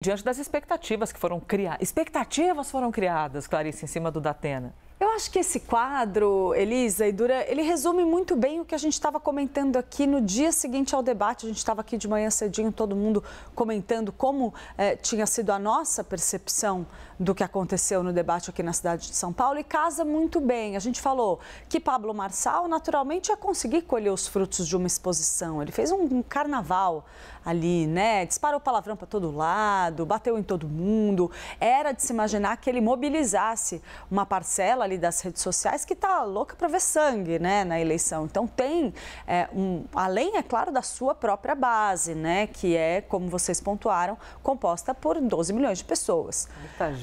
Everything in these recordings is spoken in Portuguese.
diante das expectativas que foram criadas. Expectativas foram criadas, Clarice, em cima do Datena. Eu acho que esse quadro, Elisa e Dura, ele resume muito bem o que a gente estava comentando aqui no dia seguinte ao debate. A gente estava aqui de manhã cedinho, todo mundo comentando como eh, tinha sido a nossa percepção do que aconteceu no debate aqui na cidade de São Paulo e casa muito bem. A gente falou que Pablo Marçal, naturalmente, ia conseguir colher os frutos de uma exposição. Ele fez um, um carnaval ali, né? Disparou palavrão para todo lado, bateu em todo mundo. Era de se imaginar que ele mobilizasse uma parcela ali das redes sociais que está louca para ver sangue, né, na eleição. Então tem é, um, além é claro da sua própria base, né, que é como vocês pontuaram, composta por 12 milhões de pessoas.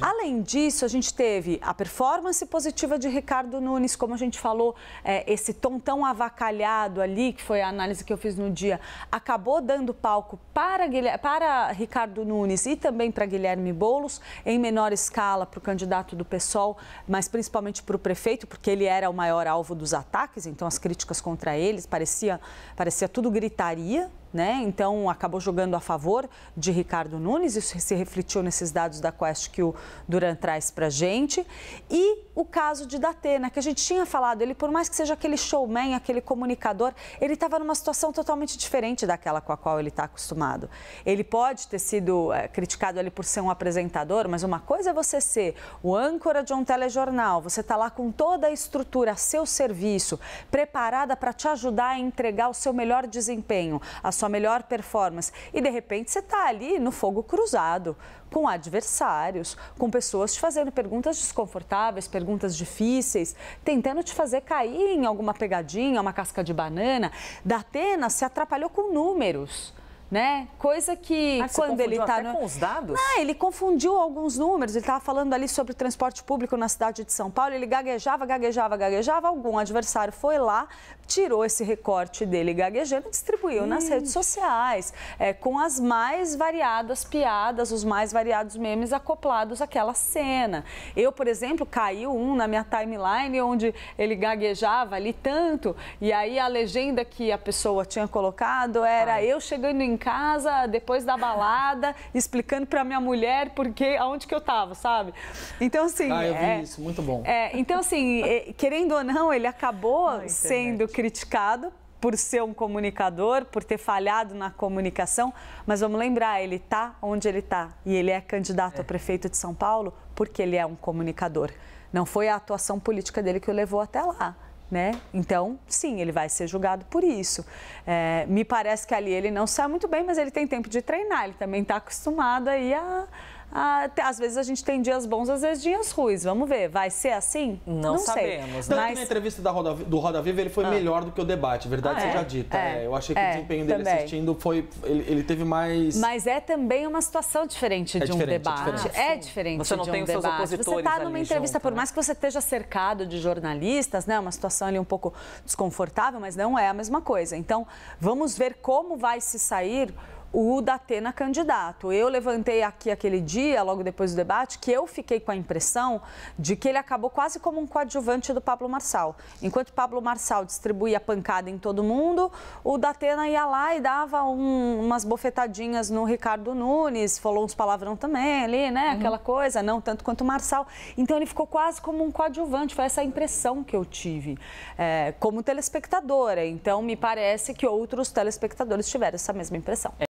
Além disso, a gente teve a performance positiva de Ricardo Nunes, como a gente falou, é, esse tom tão avacalhado ali que foi a análise que eu fiz no dia, acabou dando palco para Guilherme, para Ricardo Nunes e também para Guilherme Boulos em menor escala para o candidato do PSOL, mas principalmente para o prefeito, porque ele era o maior alvo dos ataques, então as críticas contra eles parecia, parecia tudo gritaria, né? Então acabou jogando a favor de Ricardo Nunes, isso se refletiu nesses dados da Quest que o Duran traz para gente. E o caso de Datena, que a gente tinha falado, ele por mais que seja aquele showman, aquele comunicador, ele estava numa situação totalmente diferente daquela com a qual ele está acostumado. Ele pode ter sido é, criticado ali por ser um apresentador, mas uma coisa é você ser o âncora de um telejornal, você está lá com toda a estrutura a seu serviço, preparada para te ajudar a entregar o seu melhor desempenho, a sua sua melhor performance. E de repente você está ali no fogo cruzado, com adversários, com pessoas te fazendo perguntas desconfortáveis, perguntas difíceis, tentando te fazer cair em alguma pegadinha, uma casca de banana. Datena se atrapalhou com números né? Coisa que ah, quando ele está no... com os dados? Não, ele confundiu alguns números. Ele estava falando ali sobre o transporte público na cidade de São Paulo. Ele gaguejava, gaguejava, gaguejava. Algum adversário foi lá, tirou esse recorte dele gaguejando, distribuiu nas redes sociais, é, com as mais variadas piadas, os mais variados memes acoplados àquela cena. Eu, por exemplo, caiu um na minha timeline onde ele gaguejava ali tanto e aí a legenda que a pessoa tinha colocado era Ai. eu chegando em casa depois da balada, explicando para minha mulher porque aonde que eu tava, sabe? Então assim, ah, eu é, vi isso, muito bom. É, então assim, querendo ou não, ele acabou ah, sendo criticado por ser um comunicador, por ter falhado na comunicação, mas vamos lembrar, ele tá onde ele tá e ele é candidato é. a prefeito de São Paulo porque ele é um comunicador. Não foi a atuação política dele que o levou até lá. Né? Então, sim, ele vai ser julgado por isso. É, me parece que ali ele não sai muito bem, mas ele tem tempo de treinar, ele também está acostumado aí a, às vezes a gente tem dias bons, às vezes dias ruins. Vamos ver, vai ser assim? Não, Não sabemos. Sei. Né? Tanto mas... na entrevista da Roda, do Roda Viva ele foi ah. melhor do que o debate, verdade ah, seja é? dita. É. É. Eu achei que o é, desempenho dele também. assistindo foi. Ele, ele, teve mais. Mas é também uma situação diferente é de um diferente, é debate. É diferente. Você não de tem um os debate. seus opositores. Você está numa entrevista, junto, por né? mais que você esteja cercado de jornalistas, né? Uma situação ali um pouco desconfortável, mas não é a mesma coisa. Então, vamos ver como vai se sair o Datena candidato. Eu levantei aqui aquele dia, logo depois do debate, que eu fiquei com a impressão de que ele acabou quase como um coadjuvante do Pablo Marçal. Enquanto Pablo Marçal distribuía pancada em todo mundo, o Datena ia lá e dava um, umas bofetadinhas no Ricardo Nunes, falou uns palavrão também ali, né? Uhum. Aquela uhum. coisa, não tanto quanto o Marçal. Então ele ficou quase como um coadjuvante, foi essa a impressão que eu tive é, como telespectadora. Então me parece que outros telespectadores tiveram essa mesma impressão.